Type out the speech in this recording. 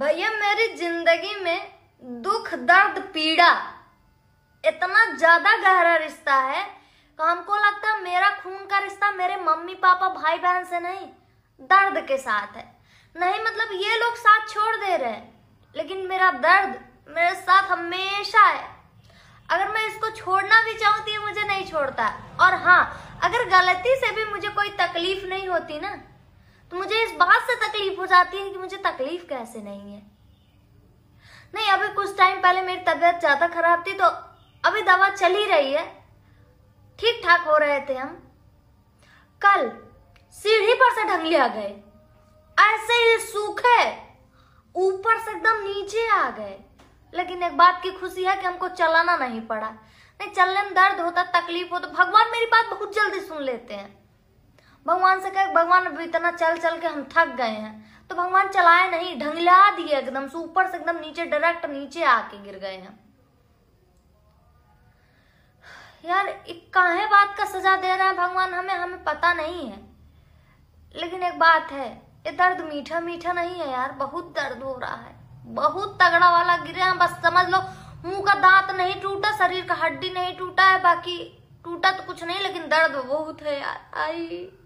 भैया मेरी जिंदगी में दुख दर्द पीड़ा इतना ज्यादा गहरा रिश्ता है हमको लगता है मेरा खून का रिश्ता मेरे मम्मी पापा भाई बहन से नहीं दर्द के साथ है नहीं मतलब ये लोग साथ छोड़ दे रहे हैं लेकिन मेरा दर्द मेरे साथ हमेशा है अगर मैं इसको छोड़ना भी चाहूँ तो मुझे नहीं छोड़ता और हाँ अगर गलती से भी मुझे कोई तकलीफ नहीं होती ना तो मुझे इस बात से तकलीफ हो जाती है कि मुझे तकलीफ कैसे नहीं है नहीं अभी कुछ टाइम पहले मेरी तबीयत ज़्यादा खराब थी तो अभी दवा चल ही रही है ठीक ठाक हो रहे थे हम कल सीढ़ी पर से लिया गए ऐसे ही सूखे ऊपर से एकदम नीचे आ गए लेकिन एक बात की खुशी है कि हमको चलाना नहीं पड़ा नहीं चलने में दर्द होता तकलीफ होता भगवान मेरी बात बहुत जल्दी सुन लेते हैं भगवान से कहे भगवान अभी इतना चल चल के हम थक गए हैं तो भगवान चलाए नहीं ढंगला दिए एकदम से ऊपर से एकदम नीचे डायरेक्ट नीचे आके गिर गए हैं यार काहे बात का सजा दे रहा है भगवान हमें हमें पता नहीं है लेकिन एक बात है ये दर्द मीठा मीठा नहीं है यार बहुत दर्द हो रहा है बहुत तगड़ा वाला गिरे हैं बस समझ लो मुंह का दांत नहीं टूटा शरीर का हड्डी नहीं टूटा है बाकी टूटा तो कुछ नहीं लेकिन दर्द बहुत है यार आई